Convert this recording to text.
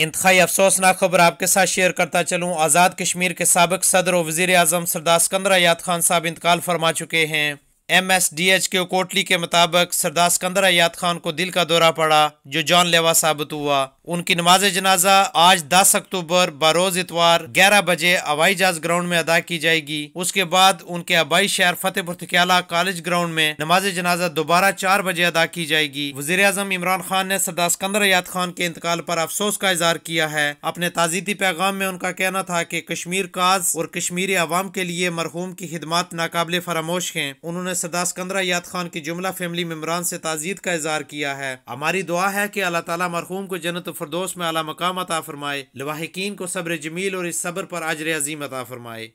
इंतहाई अफसोसनाक खबर आपके साथ शेयर करता चलूँ आज़ाद कश्मीर के सबक सदर और वजीर अजम सरदार सिकंदर अयात खान साहब इंतकाल फरमा चुके हैं एम एस डी एच के कोटली के मुताबिक सरदार सिकंदर अयात खान को दिल का दौरा पड़ा जो जान लेवा साबित हुआ उनकी नमाज जनाजा आज दस अक्टूबर बरोज इतवार ग्यारह बजे हवाई जहाज ग्राउंड में अदा की जाएगी उसके बाद उनके आबाई शहर फतेहपुर थकियाला कॉलेज ग्राउंड में नमाज जनाजा दोबारा चार बजे अदा की जाएगी वजीर अजम इमरान खान ने सरदार सिकंदर याद खान के इंतकाल पर अफसोस का इजहार किया है अपने ताजीती पैगाम में उनका कहना था की कश्मीर काज और कश्मीरी आवाम के लिए मरहूम की खिदमत नाकबले फरामोश हैं उन्होंने सरदार सिकंदर याद खान की जुमला फैमिली मम्बरान से ताजीद का इजहार किया है हमारी दुआ है की अल्लाह तला मरहूम को जनत फ़रदोस में अला मकाम अता फ़रमाए लवाहकिन को सब्र जमील और इस सब्र पर आजर अजीम अता फ़रमाए